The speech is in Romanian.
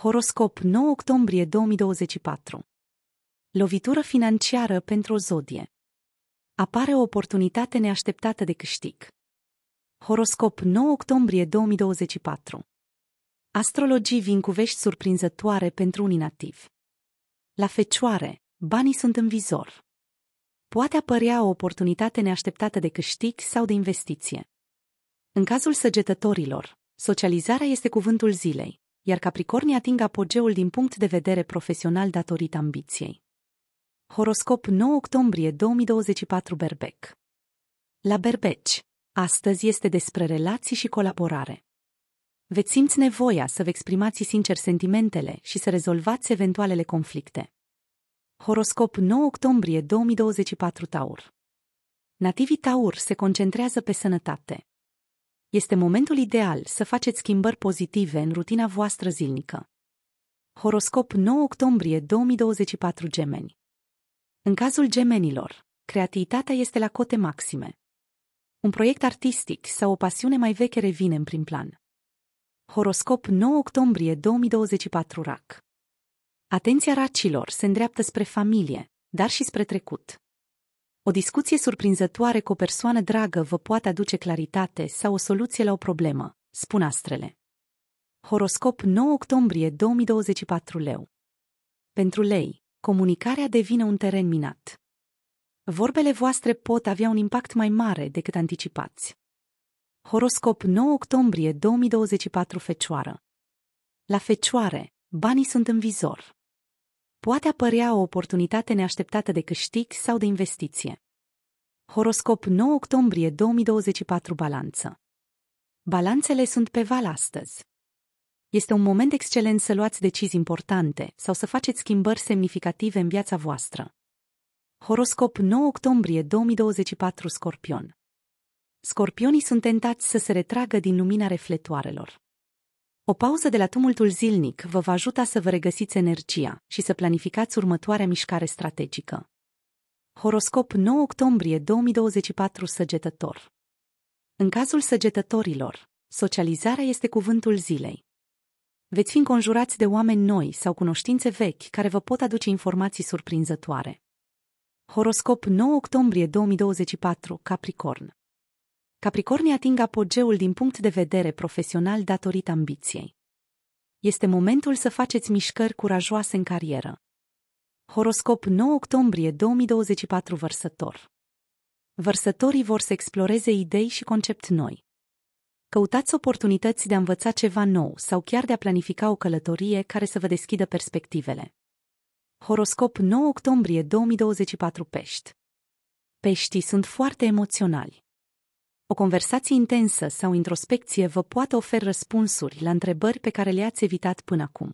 Horoscop 9 octombrie 2024 Lovitură financiară pentru zodie Apare o oportunitate neașteptată de câștig. Horoscop 9 octombrie 2024 Astrologii vin cu vești surprinzătoare pentru un inativ. La fecioare, banii sunt în vizor. Poate apărea o oportunitate neașteptată de câștig sau de investiție. În cazul săgetătorilor, socializarea este cuvântul zilei iar Capricornii ating apogeul din punct de vedere profesional datorită ambiției. Horoscop 9 octombrie 2024 Berbec La Berbeci, astăzi este despre relații și colaborare. Veți simți nevoia să vă exprimați sincer sentimentele și să rezolvați eventualele conflicte. Horoscop 9 octombrie 2024 Taur Nativii Taur se concentrează pe sănătate. Este momentul ideal să faceți schimbări pozitive în rutina voastră zilnică. Horoscop 9 octombrie 2024 Gemeni În cazul gemenilor, creativitatea este la cote maxime. Un proiect artistic sau o pasiune mai veche revine în prim plan. Horoscop 9 octombrie 2024 Rac Atenția racilor se îndreaptă spre familie, dar și spre trecut. O discuție surprinzătoare cu o persoană dragă vă poate aduce claritate sau o soluție la o problemă, spun astrele. Horoscop 9 octombrie 2024 leu. Pentru lei, comunicarea devine un teren minat. Vorbele voastre pot avea un impact mai mare decât anticipați. Horoscop 9 octombrie 2024 Fecioară La Fecioare, banii sunt în vizor poate apărea o oportunitate neașteptată de câștig sau de investiție. Horoscop 9 octombrie 2024 Balanță Balanțele sunt pe val astăzi. Este un moment excelent să luați decizii importante sau să faceți schimbări semnificative în viața voastră. Horoscop 9 octombrie 2024 Scorpion Scorpionii sunt tentați să se retragă din lumina refletoarelor. O pauză de la tumultul zilnic vă va ajuta să vă regăsiți energia și să planificați următoarea mișcare strategică. Horoscop 9 octombrie 2024 Săgetător În cazul săgetătorilor, socializarea este cuvântul zilei. Veți fi înconjurați de oameni noi sau cunoștințe vechi care vă pot aduce informații surprinzătoare. Horoscop 9 octombrie 2024 Capricorn Capricornii ating apogeul din punct de vedere profesional datorită ambiției. Este momentul să faceți mișcări curajoase în carieră. Horoscop 9 octombrie 2024 Vărsător Vărsătorii vor să exploreze idei și concept noi. Căutați oportunități de a învăța ceva nou sau chiar de a planifica o călătorie care să vă deschidă perspectivele. Horoscop 9 octombrie 2024 Pești Peștii sunt foarte emoționali. O conversație intensă sau introspecție vă poate oferi răspunsuri la întrebări pe care le-ați evitat până acum.